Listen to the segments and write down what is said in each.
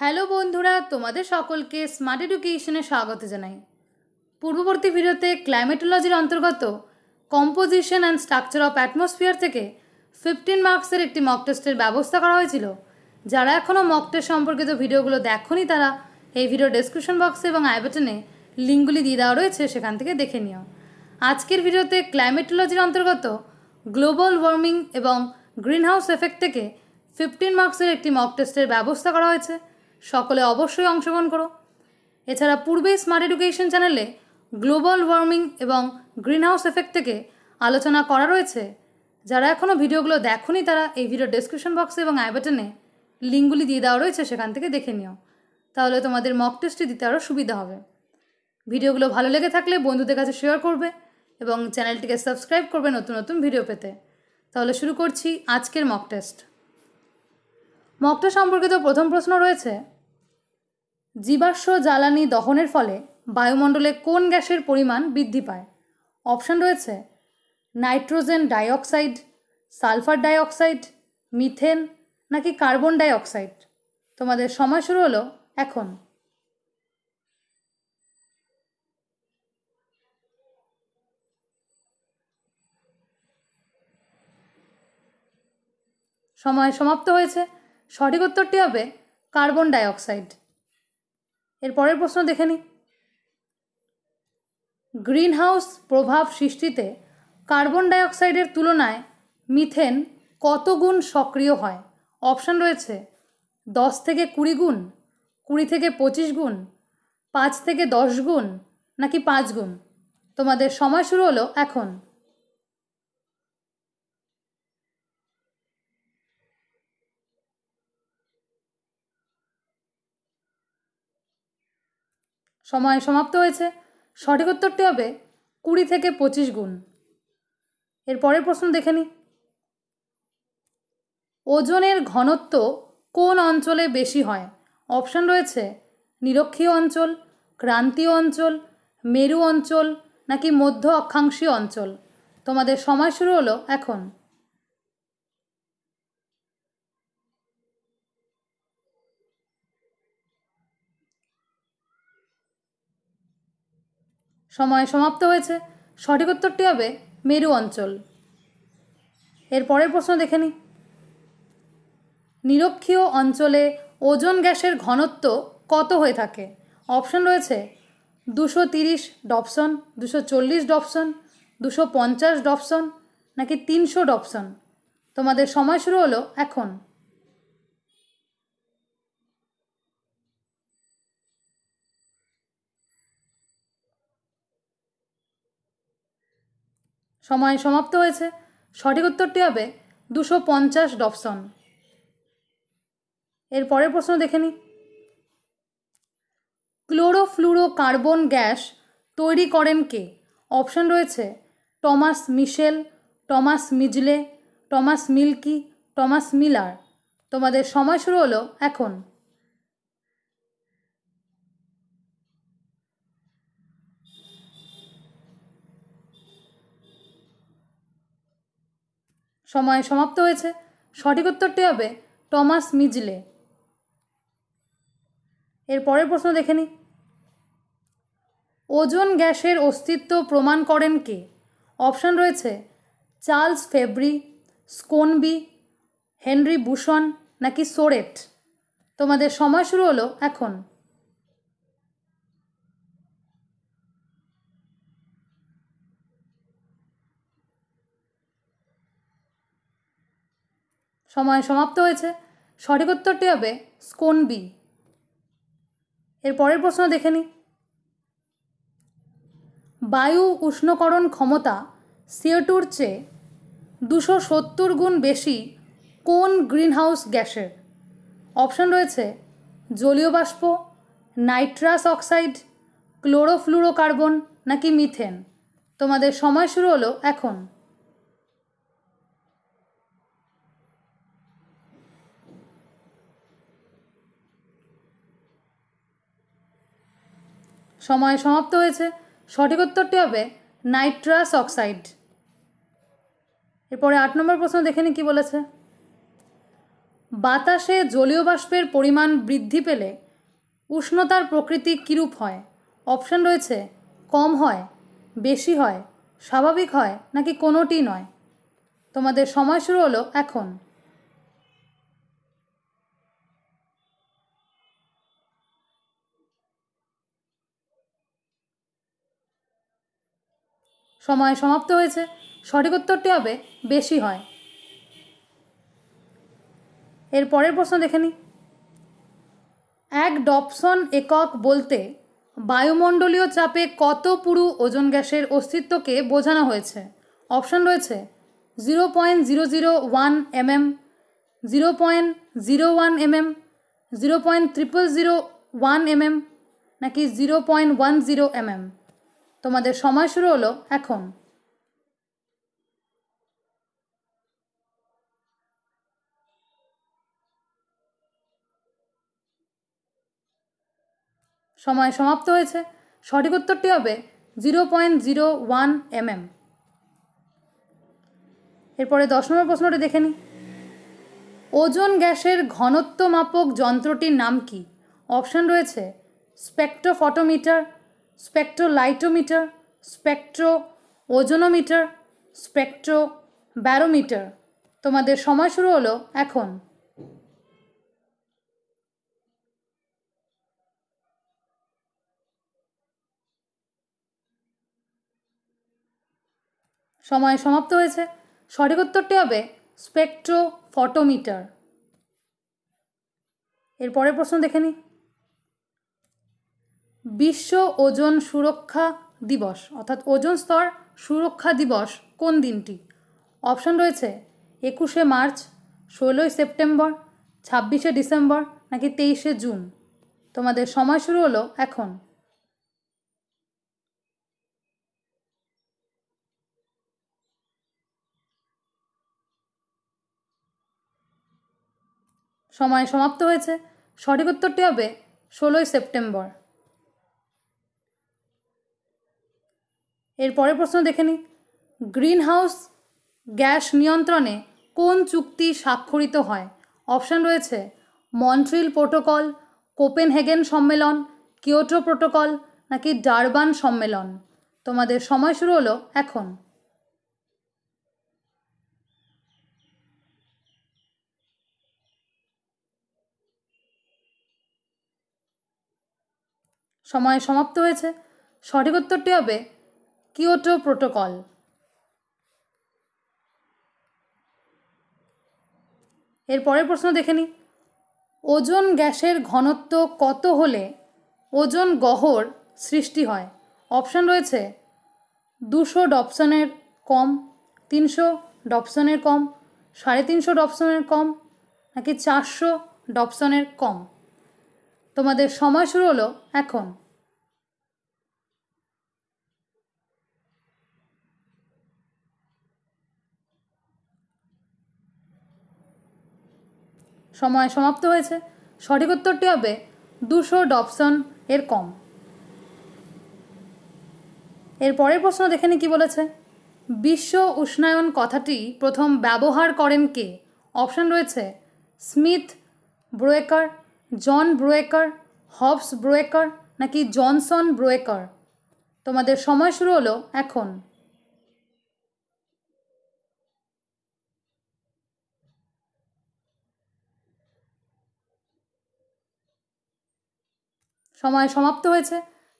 hello বন্ধুরা তোমাদের সকলকে স্মার্ট এডুকেশনে স্বাগত জানাই পূর্ববর্তী ভিডিওতে ক্লাইমেটোলজির অন্তর্গত composition and structure of atmosphere থেকে ফিফটিন মার্কসের একটি মক টেস্টের ব্যবস্থা করা হয়েছিল যারা এখনও মক টেস্ট সম্পর্কিত ভিডিওগুলো দেখনি তারা এই ভিডিও ডিসক্রিপশন বক্সে এবং আইবটনে লিঙ্কগুলি দিয়ে দেওয়া রয়েছে সেখান থেকে দেখে নিও আজকের ভিডিওতে ক্লাইমেটোলজির অন্তর্গত গ্লোবাল ওয়ার্মিং এবং গ্রিনহাউস এফেক্ট থেকে ফিফটিন মার্কসের একটি মক টেস্টের ব্যবস্থা করা হয়েছে সকলে অবশ্যই অংশগ্রহণ করো এছাড়া পূর্বে স্মার্ট এডুকেশন চ্যানেলে গ্লোবাল ওয়ার্মিং এবং গ্রিনহাউস এফেক্ট থেকে আলোচনা করা রয়েছে যারা এখনও ভিডিওগুলো দেখনি তারা এই ভিডিও ডেসক্রিপশন বক্সে এবং আই বাটনে লিঙ্কগুলি দিয়ে দেওয়া রয়েছে সেখান থেকে দেখে নিও তাহলে তোমাদের মক টেস্টটি দিতে আরও সুবিধা হবে ভিডিওগুলো ভালো লেগে থাকলে বন্ধুদের কাছে শেয়ার করবে এবং চ্যানেলটিকে সাবস্ক্রাইব করবে নতুন নতুন ভিডিও পেতে তাহলে শুরু করছি আজকের মক টেস্ট মকটা সম্পর্কিত প্রথম প্রশ্ন রয়েছে জীবাশ্ম জ্বালানি দহনের ফলে বায়ুমণ্ডলে কোন গ্যাসের পরিমাণ বৃদ্ধি পায় অপশান রয়েছে nitrogen dioxide sulphur dioxide methane নাকি কার্বন ডাইঅক্সাইড তোমাদের সময় শুরু হলো এখন সময় সমাপ্ত হয়েছে সঠিক উত্তরটি হবে কার্বন ডাইঅক্সাইড এর পরের প্রশ্ন দেখে নিই গ্রিনহাউস প্রভাব সৃষ্টিতে কার্বন ডাইঅক্সাইডের তুলনায় মিথেন কত গুণ সক্রিয় হয় অপশান রয়েছে দশ থেকে কুড়ি গুণ কুড়ি থেকে পঁচিশ গুণ পাঁচ থেকে দশ গুণ নাকি পাঁচ গুণ তোমাদের সময় শুরু হলো এখন সময় সমাপ্ত হয়েছে সঠিক উত্তরটি হবে কুড়ি থেকে পঁচিশ গুণ এর পরের প্রশ্ন দেখে নি ওজনের ঘনত্ব কোন অঞ্চলে বেশি হয় অপশন রয়েছে নিরক্ষীয় অঞ্চল ক্রান্তীয় অঞ্চল মেরু অঞ্চল নাকি মধ্য অক্ষাংশীয় অঞ্চল তোমাদের সময় শুরু হলো এখন সময় সমাপ্ত হয়েছে সঠিক উত্তরটি হবে মেরু অঞ্চল এর পরের প্রশ্ন দেখে নিই নিরক্ষীয় অঞ্চলে ওজন গ্যাসের ঘনত্ব কত হয়ে থাকে অপশন রয়েছে দুশো তিরিশ ডপশন দুশো চল্লিশ ডপশন দুশো পঞ্চাশ ডপশন নাকি তিনশো ডপসন তোমাদের সময় শুরু হলো এখন সময় সমাপ্ত হয়েছে সঠিক উত্তরটি হবে দুশো পঞ্চাশ ডপসন এর পরের প্রশ্ন দেখে নিই কার্বন গ্যাস তৈরি করেন কে অপশন রয়েছে Thomas Mitchell Thomas Midgley Thomas Milky Thomas Miller তোমাদের সময় শুরু হলো এখন সময় সমাপ্ত হয়েছে সঠিক উত্তরটি হবে টমাস মিজলে এর পরের প্রশ্ন দেখে নি ওজন গ্যাসের অস্তিত্ব প্রমাণ করেন কে অপশান রয়েছে Charles Fabry Schonbein Henry Buisson নাকি সোরেট তোমাদের সময় শুরু হলো এখন সময় সমাপ্ত হয়েছে সঠিক উত্তরটি হবে স্কোন বি এর পরের প্রশ্ন দেখে নিই বায়ু উষ্ণকরণ ক্ষমতা সিওটুর চেয়ে দুশো সত্তর গুণ বেশি কোন গ্রিনহাউস গ্যাসের অপশন রয়েছে জলীয় বাষ্প নাইট্রাস অক্সাইড ক্লোরোফ্লুরোকার্বন নাকি মিথেন তোমাদের সময় শুরু হলো এখন সময় সমাপ্ত হয়েছে সঠিক উত্তরটি হবে নাইট্রাস অক্সাইড এরপরে আট নম্বর প্রশ্ন দেখে নি কী বলেছে বাতাসে জলীয় বাষ্পের পরিমাণ বৃদ্ধি পেলে উষ্ণতার প্রকৃতি কিরূপ হয় অপশন রয়েছে কম হয় বেশি হয় স্বাভাবিক হয় নাকি কোনোটি নয় তোমাদের সময় শুরু হলো এখন সময় সমাপ্ত হয়েছে সঠিক উত্তরটি হবে বেশি হয় এর পরের প্রশ্ন দেখে নিই এক ডপসন একক বলতে বায়ুমণ্ডলীয় চাপে কত পুরু ওজন গ্যাসের অস্তিত্বকে বোঝানো হয়েছে অপশন রয়েছে zero point zero zero one MM zero point zero one MM zero point triple zero one MM নাকি zero point one zero MM তোমাদের সময় শুরু হলো এখন সময় সমাপ্ত হয়েছে সঠিক উত্তরটি হবে zero point zero one M M এরপরে দশ নম্বর প্রশ্নটি দেখে নি ওজন গ্যাসের ঘনত্ব মাপক যন্ত্রটির নাম কি অপশন রয়েছে স্পেক্ট্রোফটোমিটার স্পেক্ট্রোলাইটোমিটার স্পেক্ট্রো ওজোনোমিটার স্পেক্ট্রো ব্যারোমিটার তোমাদের সময় শুরু হলো এখন সময় সমাপ্ত হয়েছে সঠিক উত্তরটি হবে স্পেক্ট্রো ফটোমিটার এর পরের প্রশ্ন দেখে নিই বিশ্ব ওজন সুরক্ষা দিবস অর্থাৎ ওজন স্তর সুরক্ষা দিবস কোন দিনটি অপশন রয়েছে একুশে মার্চ ষোলোই সেপ্টেম্বর ছাব্বিশে ডিসেম্বর নাকি তেইশে জুন তোমাদের সময় শুরু হলো এখন সময় সমাপ্ত হয়েছে সঠিক উত্তরটি হবে ষোলোই সেপ্টেম্বর এরপরে প্রশ্ন দেখে নিই গ্রিন হাউস গ্যাস নিয়ন্ত্রণে কোন চুক্তি স্বাক্ষরিত হয় অপশান রয়েছে মন্ট্রিল প্রোটোকল কোপেনহেগেন সম্মেলন কিয়োটো প্রোটোকল নাকি ডারবান সম্মেলন তোমাদের সময় শুরু হলো এখন সময় সমাপ্ত হয়েছে সঠিক উত্তরটি হবে কিয়োটো প্রোটোকল এর পরের প্রশ্ন দেখে নিই ওজন গ্যাসের ঘনত্ব কত হলে ওজন গহর সৃষ্টি হয় অপশান রয়েছে দুশো ডপসনের কম তিনশো ডপসনের কম সাড়ে তিনশো ডপসনের কম নাকি চারশো ডপসনের কম তোমাদের সময় শুরু হলো এখন সময় সমাপ্ত হয়েছে সঠিক উত্তরটি হবে দুশো ডপসন এর কম এর পরের প্রশ্ন দেখে নি কী বলেছে বিশ্ব উষ্ণায়ন কথাটি প্রথম ব্যবহার করেন কে অপশন রয়েছে Smith Broecker John Broecker Hobbs Broecker নাকি জনসন ব্রোয়েকার তোমাদের সময় শুরু হলো এখন সময় সমাপ্ত হয়েছে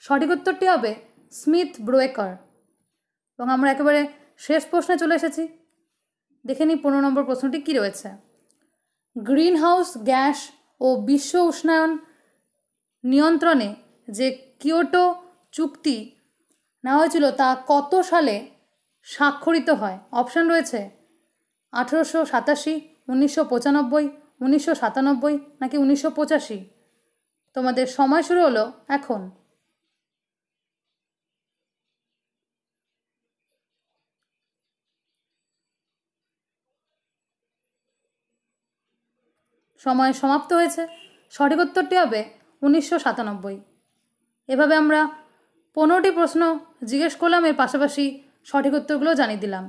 সঠিক উত্তরটি হবে স্মিথ ব্রোয়েকার এবং আমরা একেবারে শেষ প্রশ্নে চলে এসেছি দেখে নিই পনেরো নম্বর প্রশ্নটি কী রয়েছে গ্রিন হাউস গ্যাস ও বিশ্ব উষ্ণায়ন নিয়ন্ত্রণে যে কিয়োটো চুক্তি নেওয়া হয়েছিল তা কত সালে স্বাক্ষরিত হয় অপশান রয়েছে আঠেরোশো সাতাশি উনিশশো পঁচানব্বই উনিশশো সাতানব্বই নাকি উনিশশো পঁচাশি তোমাদের সময় শুরু হলো এখন সময় সমাপ্ত হয়েছে সঠিক উত্তরটি হবে উনিশশো সাতানব্বই এভাবে আমরা পনেরোটি প্রশ্ন জিজ্ঞেস করলাম এর পাশাপাশি সঠিক উত্তরগুলো জানিয়ে দিলাম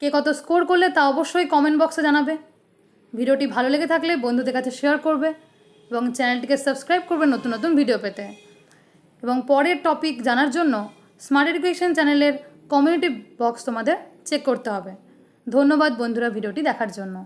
কে কত স্কোর করলে তা অবশ্যই কমেন্ট বক্সে জানাবে ভিডিওটি ভালো লেগে থাকলে বন্ধুদের কাছে শেয়ার করবে এবং চ্যানেলটিকে সাবস্ক্রাইব করবেন নতুন নতুন ভিডিও পেতে এবং পরের টপিক জানার জন্য স্মার্ট এডুকেশন চ্যানেলের কমিউনিটি বক্স তোমাদের চেক করতে হবে ধন্যবাদ বন্ধুরা ভিডিওটি দেখার জন্য